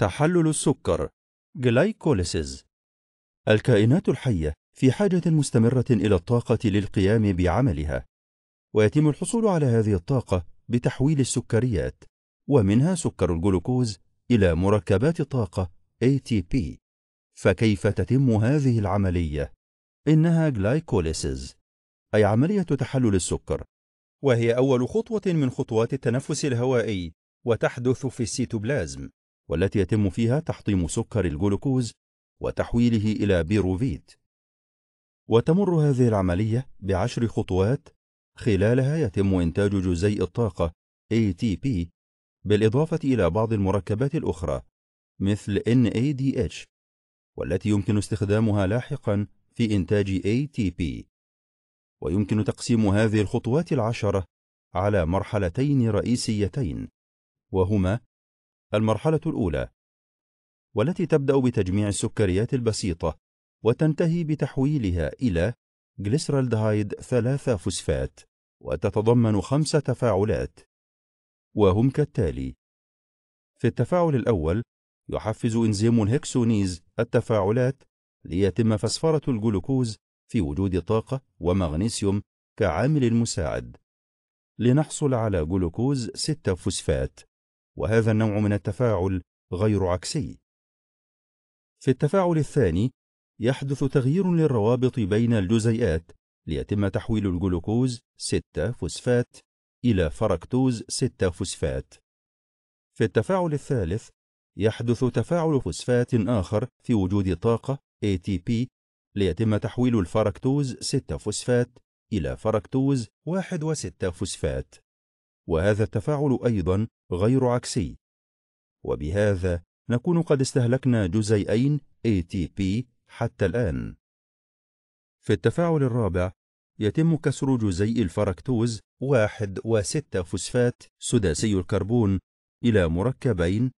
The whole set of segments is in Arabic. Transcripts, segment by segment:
تحلل السكر glycolysis الكائنات الحية في حاجة مستمرة إلى الطاقة للقيام بعملها ويتم الحصول على هذه الطاقة بتحويل السكريات ومنها سكر الجلوكوز إلى مركبات طاقة ATP فكيف تتم هذه العملية؟ إنها glycolysis أي عملية تحلل السكر وهي أول خطوة من خطوات التنفس الهوائي وتحدث في السيتوبلازم والتي يتم فيها تحطيم سكر الجلوكوز وتحويله إلى بيروفيت وتمر هذه العملية بعشر خطوات خلالها يتم إنتاج جزيء الطاقة ATP بالإضافة إلى بعض المركبات الأخرى مثل NADH والتي يمكن استخدامها لاحقا في إنتاج ATP ويمكن تقسيم هذه الخطوات العشرة على مرحلتين رئيسيتين وهما المرحلة الأولى والتي تبدأ بتجميع السكريات البسيطة وتنتهي بتحويلها إلى جليسرالدهايد ثلاثة فوسفات وتتضمن خمس تفاعلات وهم كالتالي في التفاعل الأول يحفز إنزيم الهكسونيز التفاعلات ليتم فسفرة الجلوكوز في وجود طاقة ومغنيسيوم كعامل مساعد لنحصل على جلوكوز 6 فوسفات وهذا النوع من التفاعل غير عكسي في التفاعل الثاني يحدث تغيير للروابط بين الجزيئات ليتم تحويل الجلوكوز 6 فوسفات إلى فركتوز 6 فوسفات في التفاعل الثالث يحدث تفاعل فوسفات آخر في وجود طاقة ATP ليتم تحويل الفركتوز 6 فوسفات إلى فركتوز 1 و6 فوسفات وهذا التفاعل أيضا غير عكسي وبهذا نكون قد استهلكنا جزيئين ATP حتى الآن في التفاعل الرابع يتم كسر جزيء الفركتوز واحد وستة فوسفات سداسي الكربون إلى مركبين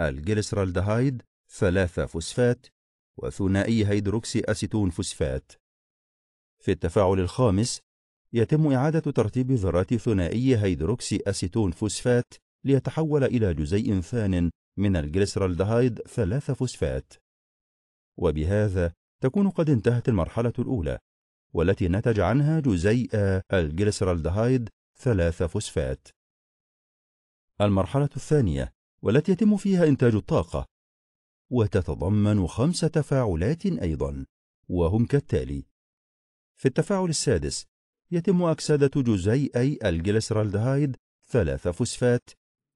الجليسرالدهايد ثلاثة فوسفات وثنائي هيدروكسي أسيتون فوسفات في التفاعل الخامس يتم إعادة ترتيب ذرات ثنائي هيدروكسي أسيتون فوسفات ليتحول إلى جزيء ثان من الجليسرالدهايد ثلاثة فوسفات وبهذا تكون قد انتهت المرحلة الأولى والتي نتج عنها جزيء الجليسرالدهايد ثلاثة فوسفات المرحلة الثانية والتي يتم فيها إنتاج الطاقة وتتضمن خمس تفاعلات أيضا وهم كالتالي في التفاعل السادس يتم أكسدة جزيئي الجليسرالدهايد ثلاثة فوسفات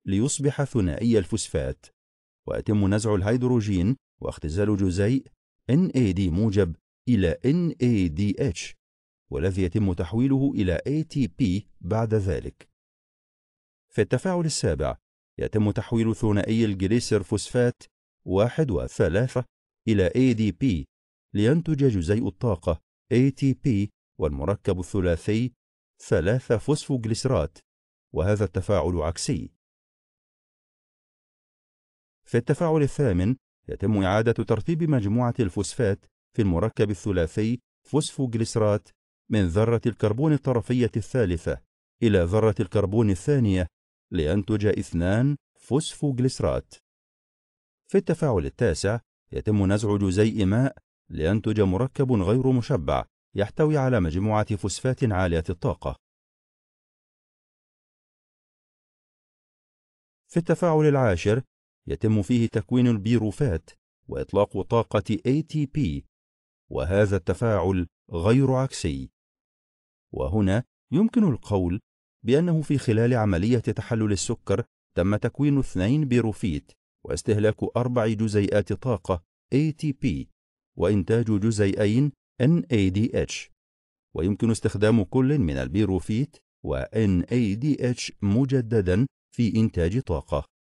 ليصبح ثنائي الفوسفات ويتم نزع الهيدروجين واختزال جزيء NAD موجب إلى NADH والذي يتم تحويله إلى ATP بعد ذلك في التفاعل السابع يتم تحويل ثنائي الجليسر فوسفات واحد وثلاثة إلى ADP لينتج جزيء الطاقة ATP والمركب الثلاثي ثلاثة فوسفوغليسرات وهذا التفاعل عكسي في التفاعل الثامن يتم إعادة ترتيب مجموعة الفوسفات في المركب الثلاثي فوسفوغليسرات من ذرة الكربون الطرفية الثالثة إلى ذرة الكربون الثانية لينتج اثنان فوسفوغليسرات في التفاعل التاسع يتم نزع جزيء ماء لينتج مركب غير مشبع يحتوي على مجموعة فوسفات عالية الطاقة. في التفاعل العاشر يتم فيه تكوين البيروفات وإطلاق طاقة ATP وهذا التفاعل غير عكسي وهنا يمكن القول بأنه في خلال عملية تحلل السكر تم تكوين اثنين بيروفيت واستهلاك أربع جزيئات طاقة ATP وإنتاج جزيئين NADH ويمكن استخدام كل من البيروفيت و NADH مجددا في إنتاج طاقة